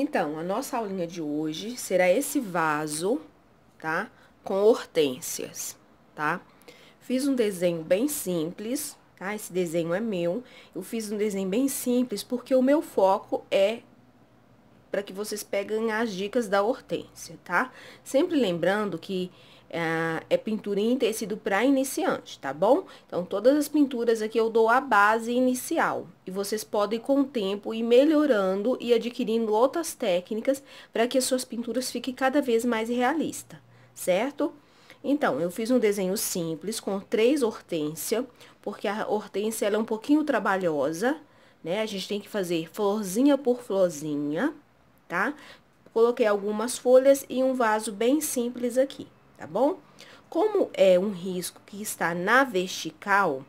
Então, a nossa aulinha de hoje será esse vaso, tá? Com hortênsias, tá? Fiz um desenho bem simples, tá? Esse desenho é meu. Eu fiz um desenho bem simples porque o meu foco é para que vocês peguem as dicas da hortênsia, tá? Sempre lembrando que é, é pinturinha em tecido para iniciante, tá bom? Então, todas as pinturas aqui eu dou a base inicial. E vocês podem, com o tempo, ir melhorando e adquirindo outras técnicas para que as suas pinturas fiquem cada vez mais realistas, certo? Então, eu fiz um desenho simples com três hortênsia, porque a hortênsia ela é um pouquinho trabalhosa, né? A gente tem que fazer florzinha por florzinha, tá? Coloquei algumas folhas e um vaso bem simples aqui tá bom? Como é um risco que está na vertical,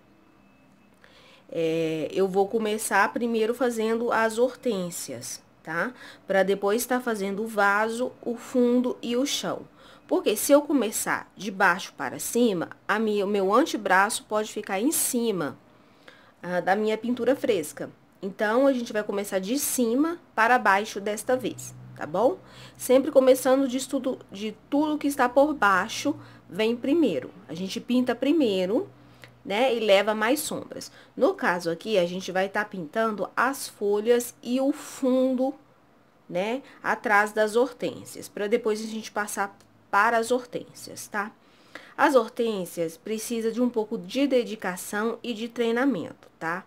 é, eu vou começar primeiro fazendo as hortênsias, tá? Para depois estar tá fazendo o vaso, o fundo e o chão. Porque se eu começar de baixo para cima, a minha, o meu antebraço pode ficar em cima ah, da minha pintura fresca. Então, a gente vai começar de cima para baixo desta vez tá bom? Sempre começando de, estudo, de tudo que está por baixo, vem primeiro. A gente pinta primeiro, né? E leva mais sombras. No caso aqui, a gente vai estar tá pintando as folhas e o fundo, né? Atrás das hortênsias, para depois a gente passar para as hortênsias, tá? As hortênsias precisa de um pouco de dedicação e de treinamento, tá?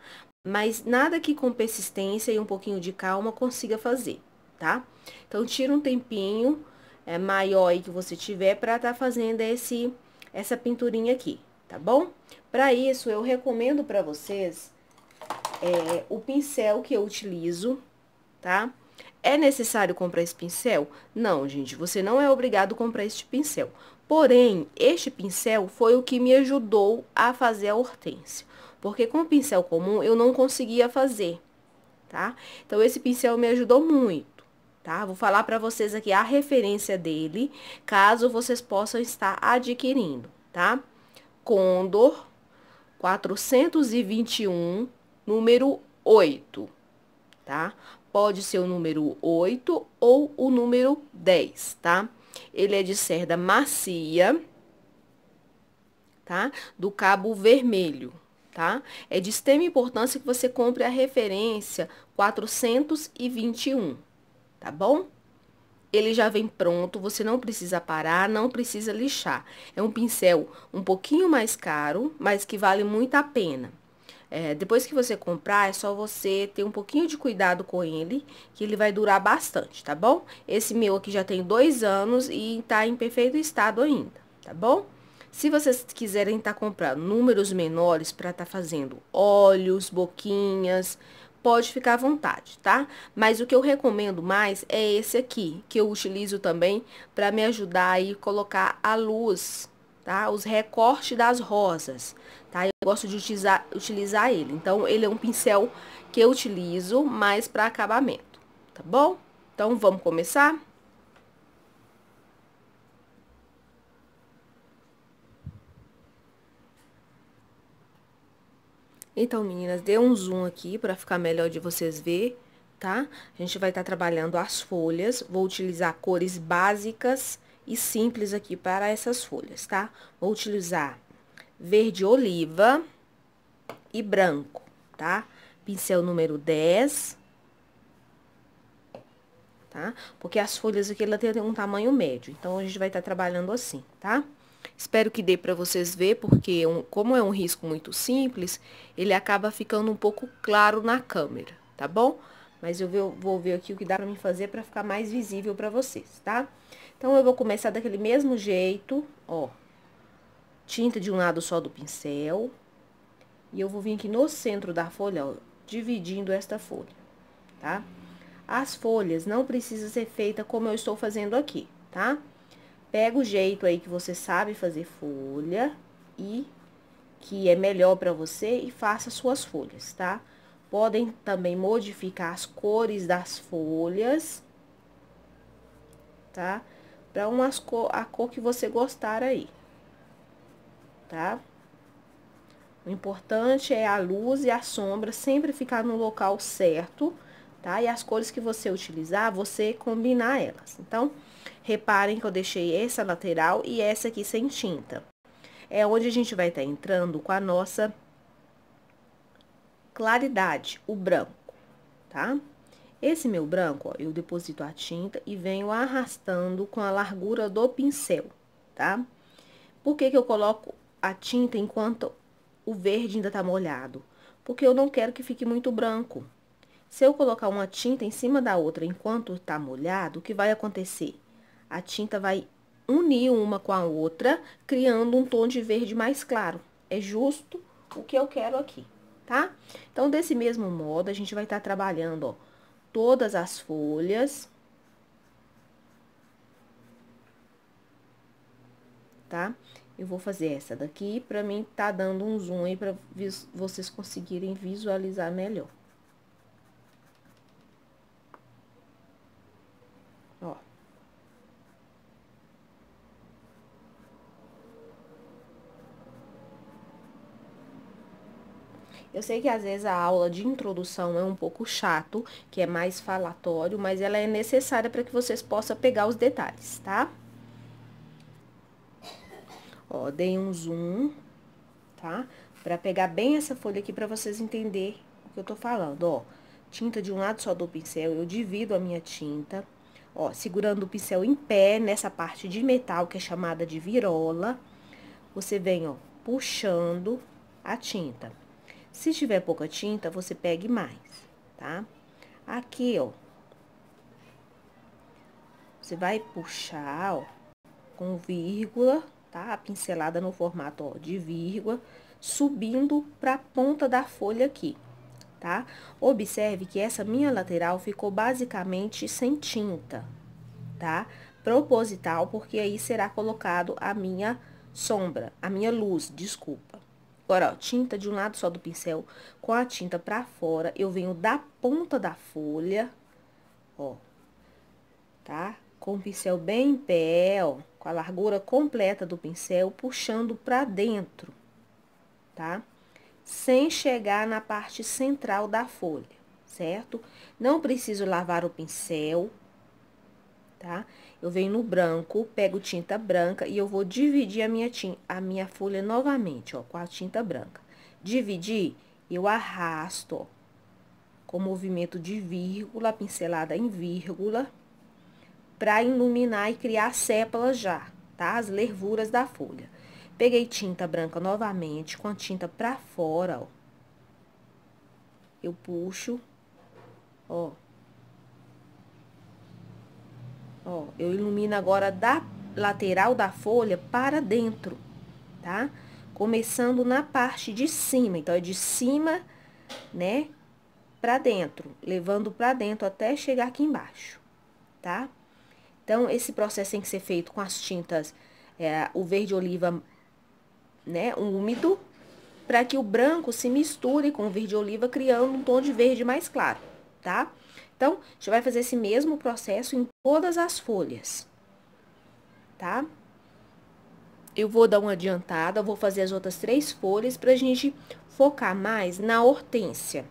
Mas nada que com persistência e um pouquinho de calma consiga fazer tá? Então, tira um tempinho é, maior aí que você tiver para tá fazendo esse, essa pinturinha aqui, tá bom? Para isso, eu recomendo para vocês é, o pincel que eu utilizo, tá? É necessário comprar esse pincel? Não, gente, você não é obrigado a comprar este pincel. Porém, este pincel foi o que me ajudou a fazer a hortênsia. Porque com o pincel comum eu não conseguia fazer, tá? Então, esse pincel me ajudou muito tá? Vou falar para vocês aqui a referência dele, caso vocês possam estar adquirindo, tá? Condor 421, número 8, tá? Pode ser o número 8 ou o número 10, tá? Ele é de cerda macia, tá? Do cabo vermelho, tá? É de extrema importância que você compre a referência 421, tá bom? Ele já vem pronto, você não precisa parar, não precisa lixar. É um pincel um pouquinho mais caro, mas que vale muito a pena. É, depois que você comprar, é só você ter um pouquinho de cuidado com ele, que ele vai durar bastante, tá bom? Esse meu aqui já tem dois anos e tá em perfeito estado ainda, tá bom? Se vocês quiserem estar tá comprando números menores para estar tá fazendo olhos, boquinhas, pode ficar à vontade, tá? Mas o que eu recomendo mais é esse aqui, que eu utilizo também para me ajudar aí colocar a luz, tá? Os recortes das rosas, tá? Eu gosto de utilizar, utilizar ele. Então, ele é um pincel que eu utilizo mais para acabamento, tá bom? Então, vamos começar? Então, meninas, dê um zoom aqui para ficar melhor de vocês ver, tá? A gente vai estar tá trabalhando as folhas, vou utilizar cores básicas e simples aqui para essas folhas, tá? Vou utilizar verde oliva e branco, tá? Pincel número 10, tá? Porque as folhas aqui, ela tem um tamanho médio, então, a gente vai estar tá trabalhando assim, tá? Tá? Espero que dê para vocês ver, porque é um, como é um risco muito simples, ele acaba ficando um pouco claro na câmera, tá bom? Mas eu vou, vou ver aqui o que dá para me fazer para ficar mais visível para vocês, tá? Então, eu vou começar daquele mesmo jeito, ó. Tinta de um lado só do pincel. E eu vou vir aqui no centro da folha, ó, dividindo esta folha, tá? As folhas não precisam ser feita como eu estou fazendo aqui, tá? Tá? Pega o jeito aí que você sabe fazer folha e que é melhor para você e faça suas folhas, tá? Podem também modificar as cores das folhas, tá? Para umas cor, a cor que você gostar aí, tá? O importante é a luz e a sombra sempre ficar no local certo tá? E as cores que você utilizar, você combinar elas. Então, reparem que eu deixei essa lateral e essa aqui sem tinta. É onde a gente vai estar tá entrando com a nossa claridade, o branco, tá? Esse meu branco, ó, eu deposito a tinta e venho arrastando com a largura do pincel, tá? Por que que eu coloco a tinta enquanto o verde ainda tá molhado? Porque eu não quero que fique muito branco, se eu colocar uma tinta em cima da outra enquanto está molhado, o que vai acontecer? A tinta vai unir uma com a outra, criando um tom de verde mais claro. É justo o que eu quero aqui, tá? Então, desse mesmo modo, a gente vai estar tá trabalhando, ó, todas as folhas. Tá? Eu vou fazer essa daqui, pra mim tá dando um zoom aí pra vocês conseguirem visualizar melhor. Eu sei que às vezes a aula de introdução é um pouco chato, que é mais falatório, mas ela é necessária para que vocês possam pegar os detalhes, tá? Ó, dei um zoom, tá? Para pegar bem essa folha aqui para vocês entenderem o que eu tô falando, ó. Tinta de um lado só do pincel, eu divido a minha tinta, ó, segurando o pincel em pé nessa parte de metal que é chamada de virola. Você vem, ó, puxando a tinta. Se tiver pouca tinta, você pegue mais, tá? Aqui, ó. Você vai puxar, ó, com vírgula, tá? A pincelada no formato, ó, de vírgula, subindo pra ponta da folha aqui, tá? Observe que essa minha lateral ficou basicamente sem tinta, tá? Proposital, porque aí será colocado a minha sombra, a minha luz, desculpa. Agora, ó, tinta de um lado só do pincel, com a tinta pra fora, eu venho da ponta da folha, ó, tá? Com o pincel bem em pé, ó, com a largura completa do pincel, puxando pra dentro, tá? Sem chegar na parte central da folha, certo? Não preciso lavar o pincel, tá? eu venho no branco, pego tinta branca e eu vou dividir a minha, tinta, a minha folha novamente, ó, com a tinta branca. Dividir, eu arrasto, ó, com movimento de vírgula, pincelada em vírgula, para iluminar e criar sépalas já, tá? As lervuras da folha. Peguei tinta branca novamente, com a tinta para fora, ó. Eu puxo, ó, Ó, eu ilumino agora da lateral da folha para dentro, tá? Começando na parte de cima, então, é de cima, né, pra dentro, levando pra dentro até chegar aqui embaixo, tá? Então, esse processo tem que ser feito com as tintas, é, o verde oliva, né, úmido, para que o branco se misture com o verde oliva, criando um tom de verde mais claro tá? Então, a gente vai fazer esse mesmo processo em todas as folhas, tá? Eu vou dar uma adiantada, vou fazer as outras três folhas pra gente focar mais na hortênsia.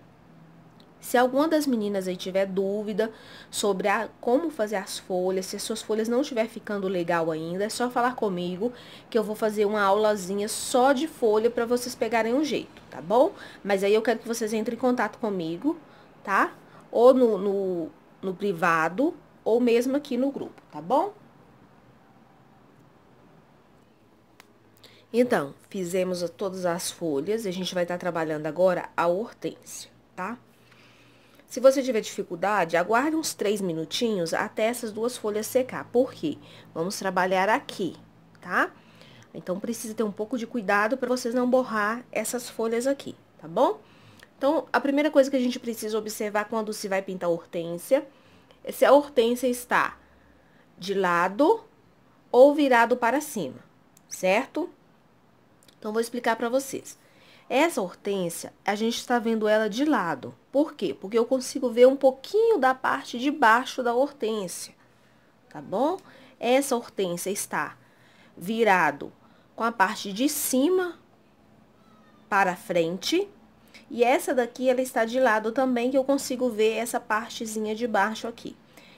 Se alguma das meninas aí tiver dúvida sobre a, como fazer as folhas, se as suas folhas não estiver ficando legal ainda, é só falar comigo que eu vou fazer uma aulazinha só de folha para vocês pegarem um jeito, tá bom? Mas aí eu quero que vocês entrem em contato comigo, tá? ou no, no, no privado, ou mesmo aqui no grupo, tá bom? Então, fizemos todas as folhas, a gente vai estar tá trabalhando agora a hortênsia, tá? Se você tiver dificuldade, aguarde uns três minutinhos até essas duas folhas secar. Por quê? Vamos trabalhar aqui, tá? Então, precisa ter um pouco de cuidado para vocês não borrar essas folhas aqui, tá bom? Então, a primeira coisa que a gente precisa observar quando se vai pintar a hortênsia é se a hortênsia está de lado ou virado para cima, certo? Então, vou explicar para vocês. Essa hortênsia, a gente está vendo ela de lado. Por quê? Porque eu consigo ver um pouquinho da parte de baixo da hortênsia, tá bom? Essa hortênsia está virado com a parte de cima para frente, e essa daqui, ela está de lado também, que eu consigo ver essa partezinha de baixo aqui.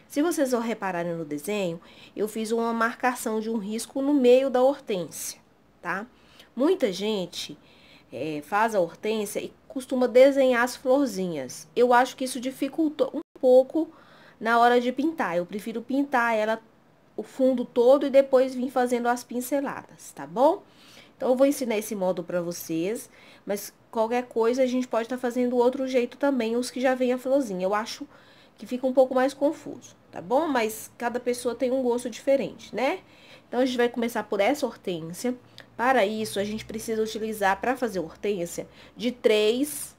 Se vocês repararem no desenho, eu fiz uma marcação de um risco no meio da hortênsia, tá? Muita gente é, faz a hortênsia e costuma desenhar as florzinhas. Eu acho que isso dificulta um pouco na hora de pintar. Eu prefiro pintar ela o fundo todo e depois vir fazendo as pinceladas, tá bom? Então, eu vou ensinar esse modo para vocês, mas qualquer coisa a gente pode estar tá fazendo outro jeito também, os que já vem a florzinha. Eu acho que fica um pouco mais confuso, tá bom? Mas cada pessoa tem um gosto diferente, né? Então, a gente vai começar por essa hortênsia. Para isso, a gente precisa utilizar, para fazer hortênsia, de três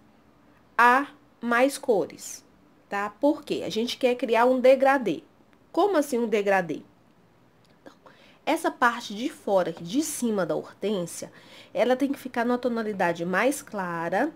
a mais cores, tá? Por quê? A gente quer criar um degradê. Como assim um degradê? Essa parte de fora, de cima da hortênsia, ela tem que ficar numa tonalidade mais clara.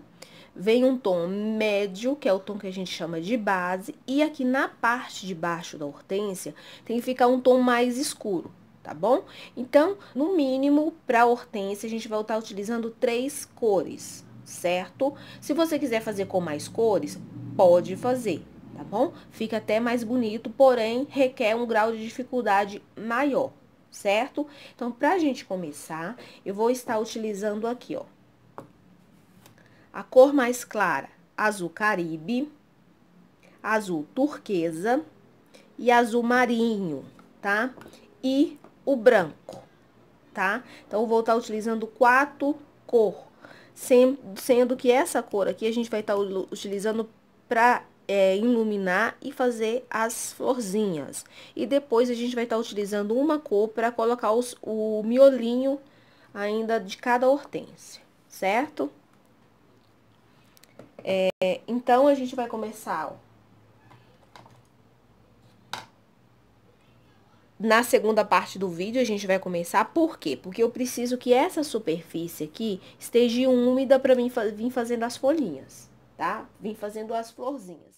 Vem um tom médio, que é o tom que a gente chama de base. E aqui na parte de baixo da hortênsia, tem que ficar um tom mais escuro, tá bom? Então, no mínimo, para hortênsia, a gente vai estar utilizando três cores, certo? Se você quiser fazer com mais cores, pode fazer, tá bom? Fica até mais bonito, porém, requer um grau de dificuldade maior certo? Então, pra gente começar, eu vou estar utilizando aqui, ó, a cor mais clara, azul caribe, azul turquesa e azul marinho, tá? E o branco, tá? Então, vou estar utilizando quatro cor, sendo que essa cor aqui a gente vai estar utilizando para é, iluminar e fazer as florzinhas. E depois a gente vai estar tá utilizando uma cor para colocar os, o miolinho ainda de cada hortênsia, certo? É, então, a gente vai começar, ó. na segunda parte do vídeo a gente vai começar. Por quê? Porque eu preciso que essa superfície aqui esteja úmida para mim vir fazendo as folhinhas, tá? Vim fazendo as florzinhas.